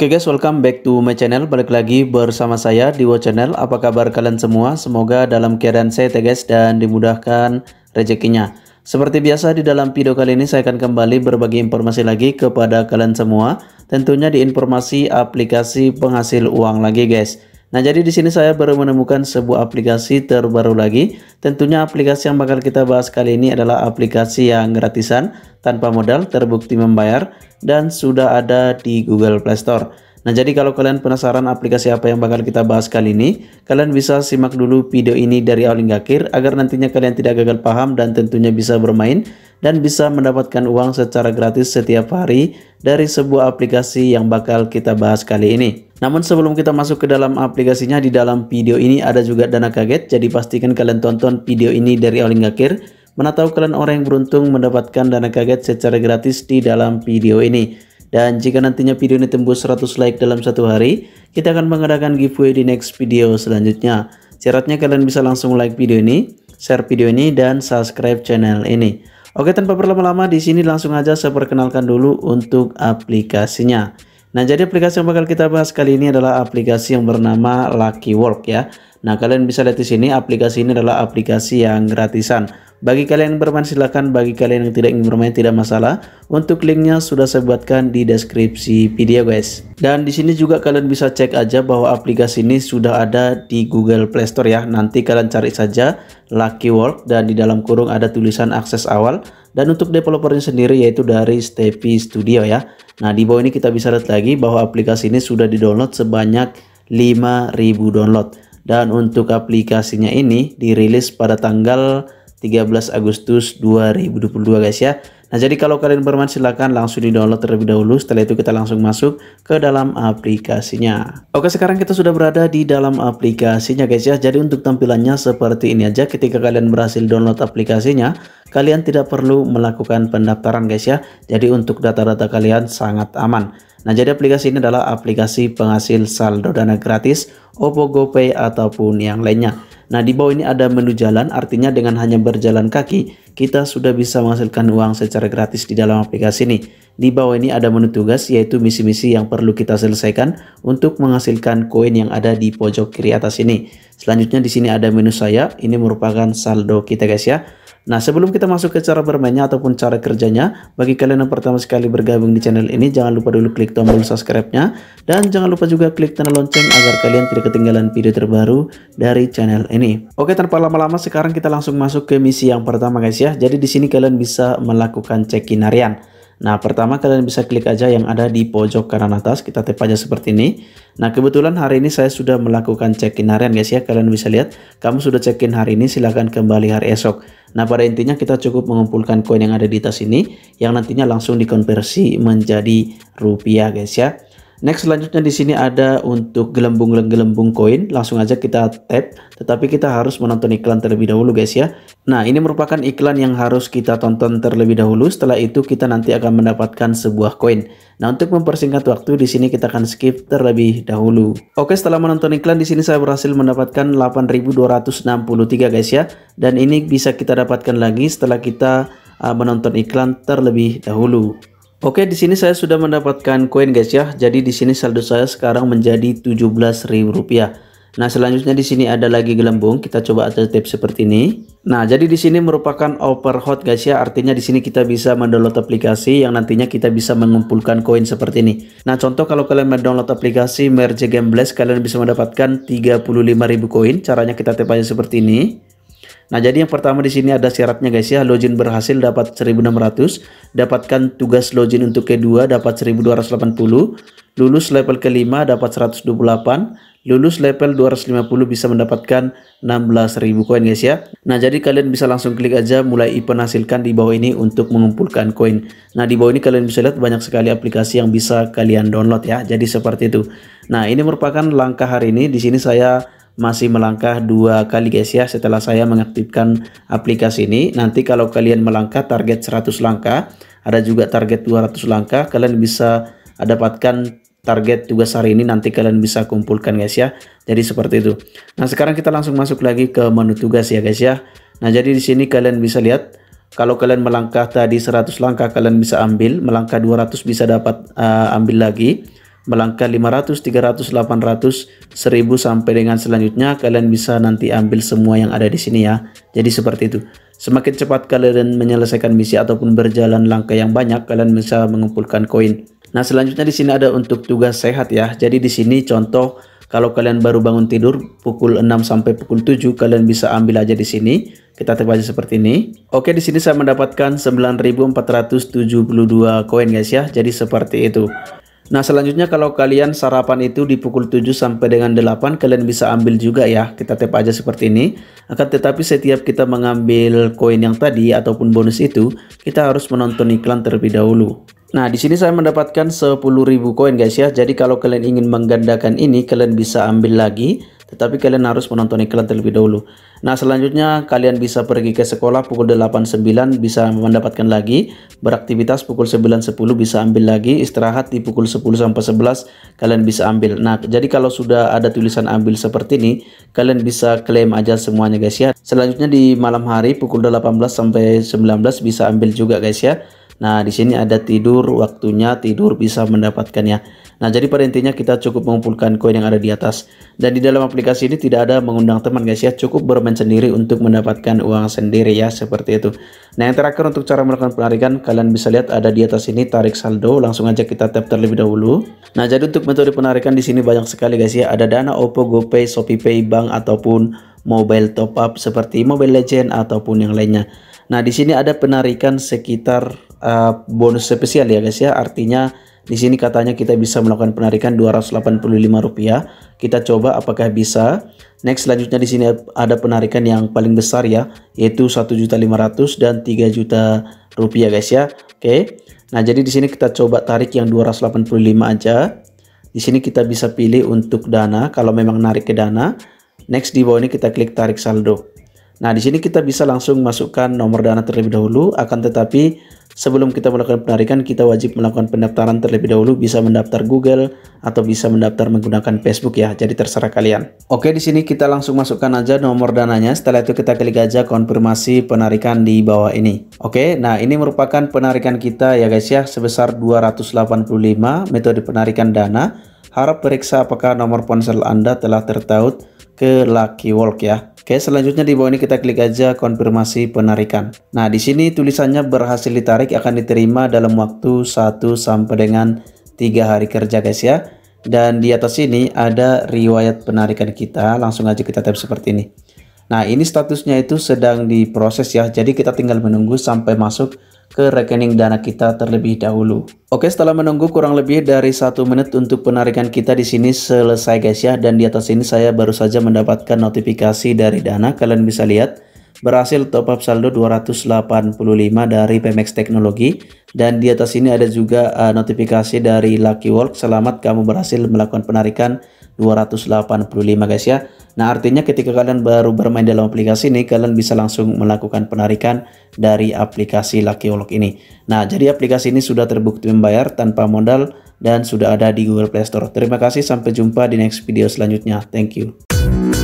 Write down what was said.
Oke okay guys, welcome back to my channel. Balik lagi bersama saya di Wo Channel. Apa kabar kalian semua? Semoga dalam keadaan sehat ya guys dan dimudahkan rezekinya. Seperti biasa di dalam video kali ini saya akan kembali berbagi informasi lagi kepada kalian semua. Tentunya di informasi aplikasi penghasil uang lagi guys. Nah, jadi di sini saya baru menemukan sebuah aplikasi terbaru lagi. Tentunya aplikasi yang bakal kita bahas kali ini adalah aplikasi yang gratisan, tanpa modal, terbukti membayar, dan sudah ada di Google Play Store. Nah, jadi kalau kalian penasaran aplikasi apa yang bakal kita bahas kali ini, kalian bisa simak dulu video ini dari awal hingga akhir agar nantinya kalian tidak gagal paham dan tentunya bisa bermain dan bisa mendapatkan uang secara gratis setiap hari dari sebuah aplikasi yang bakal kita bahas kali ini. Namun sebelum kita masuk ke dalam aplikasinya di dalam video ini ada juga dana kaget jadi pastikan kalian tonton video ini dari awal hingga akhir. Mana tahu kalian orang yang beruntung mendapatkan dana kaget secara gratis di dalam video ini. Dan jika nantinya video ini tembus 100 like dalam satu hari, kita akan mengadakan giveaway di next video selanjutnya. Syaratnya kalian bisa langsung like video ini, share video ini, dan subscribe channel ini. Oke, tanpa berlama-lama di sini langsung aja saya perkenalkan dulu untuk aplikasinya. Nah, jadi aplikasi yang bakal kita bahas kali ini adalah aplikasi yang bernama Lucky Work ya. Nah, kalian bisa lihat di sini aplikasi ini adalah aplikasi yang gratisan. Bagi kalian yang bermain silahkan, bagi kalian yang tidak ingin bermain tidak masalah. Untuk linknya sudah saya buatkan di deskripsi video guys. Dan di sini juga kalian bisa cek aja bahwa aplikasi ini sudah ada di Google Play Store ya. Nanti kalian cari saja Lucky World dan di dalam kurung ada tulisan akses awal. Dan untuk developernya sendiri yaitu dari Stevie Studio ya. Nah di bawah ini kita bisa lihat lagi bahwa aplikasi ini sudah didownload sebanyak 5000 download dan untuk aplikasinya ini dirilis pada tanggal 13 Agustus 2022 guys ya. Nah jadi kalau kalian bermain silahkan langsung di download terlebih dahulu setelah itu kita langsung masuk ke dalam aplikasinya. Oke sekarang kita sudah berada di dalam aplikasinya guys ya. Jadi untuk tampilannya seperti ini aja ketika kalian berhasil download aplikasinya kalian tidak perlu melakukan pendaftaran guys ya. Jadi untuk data-data kalian sangat aman. Nah, jadi aplikasi ini adalah aplikasi penghasil saldo dana gratis, OPPO GoPay ataupun yang lainnya. Nah di bawah ini ada menu jalan artinya dengan hanya berjalan kaki kita sudah bisa menghasilkan uang secara gratis di dalam aplikasi ini. Di bawah ini ada menu tugas yaitu misi-misi yang perlu kita selesaikan untuk menghasilkan koin yang ada di pojok kiri atas ini. Selanjutnya di sini ada menu saya, ini merupakan saldo kita guys ya. Nah, sebelum kita masuk ke cara bermainnya ataupun cara kerjanya, bagi kalian yang pertama sekali bergabung di channel ini, jangan lupa dulu klik tombol subscribe-nya, dan jangan lupa juga klik tanda lonceng agar kalian tidak ketinggalan video terbaru dari channel ini. Oke, tanpa lama-lama, sekarang kita langsung masuk ke misi yang pertama guys ya. Jadi di sini kalian bisa melakukan check-in harian. Nah, pertama kalian bisa klik aja yang ada di pojok kanan atas, kita tap aja seperti ini. Nah, kebetulan hari ini saya sudah melakukan check-in harian guys ya, kalian bisa lihat, kamu sudah check-in hari ini, silahkan kembali hari esok. Nah, pada intinya kita cukup mengumpulkan koin yang ada di tas ini, yang nantinya langsung dikonversi menjadi rupiah guys ya. Next selanjutnya di sini ada untuk gelembung-gelembung koin. Langsung aja kita tap, tetapi kita harus menonton iklan terlebih dahulu guys ya. Nah, ini merupakan iklan yang harus kita tonton terlebih dahulu. Setelah itu kita nanti akan mendapatkan sebuah koin. Nah, untuk mempersingkat waktu di sini kita akan skip terlebih dahulu. Oke, setelah menonton iklan di sini saya berhasil mendapatkan 8.263 guys ya. Dan ini bisa kita dapatkan lagi setelah kita uh, menonton iklan terlebih dahulu. Oke, di sini saya sudah mendapatkan koin guys ya. Jadi di sini saldo saya sekarang menjadi Rp17.000. Nah, selanjutnya di sini ada lagi gelembung. Kita coba aja tip seperti ini. Nah, jadi di sini merupakan overhot guys ya. Artinya di sini kita bisa mendownload aplikasi yang nantinya kita bisa mengumpulkan koin seperti ini. Nah, contoh kalau kalian mendownload aplikasi Merge Game Blast, kalian bisa mendapatkan 35.000 koin. Caranya kita tap aja seperti ini. Nah, jadi yang pertama di sini ada syaratnya guys ya. Login berhasil dapat 1600, dapatkan tugas login untuk kedua dapat 1280, lulus level kelima dapat 128, lulus level 250 bisa mendapatkan 16.000 koin guys ya. Nah, jadi kalian bisa langsung klik aja mulai event hasilkan di bawah ini untuk mengumpulkan koin. Nah, di bawah ini kalian bisa lihat banyak sekali aplikasi yang bisa kalian download ya. Jadi seperti itu. Nah, ini merupakan langkah hari ini. Di sini saya masih melangkah dua kali guys ya setelah saya mengaktifkan aplikasi ini nanti kalau kalian melangkah target 100 langkah ada juga target 200 langkah kalian bisa dapatkan target tugas hari ini nanti kalian bisa kumpulkan guys ya jadi seperti itu nah sekarang kita langsung masuk lagi ke menu tugas ya guys ya nah jadi di sini kalian bisa lihat kalau kalian melangkah tadi 100 langkah kalian bisa ambil melangkah 200 bisa dapat uh, ambil lagi melangkah 500, 300, 800, 1000 sampai dengan selanjutnya kalian bisa nanti ambil semua yang ada di sini ya. Jadi seperti itu. Semakin cepat kalian menyelesaikan misi ataupun berjalan langkah yang banyak, kalian bisa mengumpulkan koin. Nah, selanjutnya di sini ada untuk tugas sehat ya. Jadi di sini contoh kalau kalian baru bangun tidur pukul 6 sampai pukul 7 kalian bisa ambil aja di sini. Kita tetap aja seperti ini. Oke, di sini saya mendapatkan 9472 koin guys ya. Jadi seperti itu. Nah selanjutnya kalau kalian sarapan itu di pukul 7 sampai dengan 8 kalian bisa ambil juga ya. Kita tap aja seperti ini. Akan tetapi setiap kita mengambil koin yang tadi ataupun bonus itu kita harus menonton iklan terlebih dahulu. Nah, di sini saya mendapatkan 10.000 koin guys ya. Jadi kalau kalian ingin menggandakan ini, kalian bisa ambil lagi tetapi kalian harus menonton iklan terlebih dahulu. Nah, selanjutnya kalian bisa pergi ke sekolah pukul 8.09 bisa mendapatkan lagi. Beraktivitas pukul 9.10 bisa ambil lagi. Istirahat di pukul 10 sampai 11 kalian bisa ambil. Nah, jadi kalau sudah ada tulisan ambil seperti ini, kalian bisa klaim aja semuanya guys ya. Selanjutnya di malam hari pukul 18 sampai 19 bisa ambil juga guys ya. Nah, di sini ada tidur, waktunya tidur bisa mendapatkannya. Nah, jadi pada intinya kita cukup mengumpulkan koin yang ada di atas. Dan di dalam aplikasi ini tidak ada mengundang teman guys ya, cukup bermain sendiri untuk mendapatkan uang sendiri ya, seperti itu. Nah, yang terakhir untuk cara melakukan penarikan, kalian bisa lihat ada di atas ini tarik saldo, langsung aja kita tap terlebih dahulu. Nah, jadi untuk metode penarikan di sini banyak sekali guys ya, ada Dana, Oppo, GoPay, ShopeePay, Bank ataupun mobile top up seperti Mobile Legend ataupun yang lainnya. Nah, di sini ada penarikan sekitar Eh, bonus spesial ya guys ya. Artinya di sini katanya kita bisa melakukan penarikan Rp285. Kita coba apakah bisa. Next selanjutnya di sini ada penarikan yang paling besar ya, yaitu 1.500 dan 3 juta rupiah guys ya. Oke. Nah, jadi di sini kita coba tarik yang 285 aja. Di sini kita bisa pilih untuk dana kalau memang narik ke dana. Next di bawah ini kita klik tarik saldo. Nah, di sini kita bisa langsung masukkan nomor dana terlebih dahulu, akan tetapi sebelum kita melakukan penarikan, kita wajib melakukan pendaftaran terlebih dahulu, bisa mendaftar Google atau bisa mendaftar menggunakan Facebook ya, jadi terserah kalian. Oke, di sini kita langsung masukkan aja nomor dananya, setelah itu kita klik aja konfirmasi penarikan di bawah ini. Oke, nah ini merupakan penarikan kita ya guys ya, sebesar 285 metode penarikan dana. Harap periksa apakah nomor ponsel Anda telah tertaut ke Lucky Walk ya. Oke, selanjutnya di bawah ini kita klik aja konfirmasi penarikan. Nah, di sini tulisannya berhasil ditarik akan diterima dalam waktu 1 sampai dengan 3 hari kerja guys ya. Dan di atas ini ada riwayat penarikan kita, langsung aja kita tap seperti ini. Nah, ini statusnya itu sedang diproses ya. Jadi kita tinggal menunggu sampai masuk ke rekening dana kita terlebih dahulu. Oke, setelah menunggu kurang lebih dari satu menit untuk penarikan kita di sini selesai guys ya. Dan di atas ini saya baru saja mendapatkan notifikasi dari dana. Kalian bisa lihat berhasil top up saldo 285 dari Pemex Teknologi dan di atas ini ada juga eh, notifikasi dari Lucky Work selamat kamu berhasil melakukan penarikan 285 guys ya Nah artinya ketika kalian baru bermain dalam aplikasi ini kalian bisa langsung melakukan penarikan dari aplikasi Lucky Unlock ini Nah jadi aplikasi ini sudah terbukti membayar tanpa modal dan sudah ada di Google Play Store Terima kasih sampai jumpa di next video selanjutnya Thank you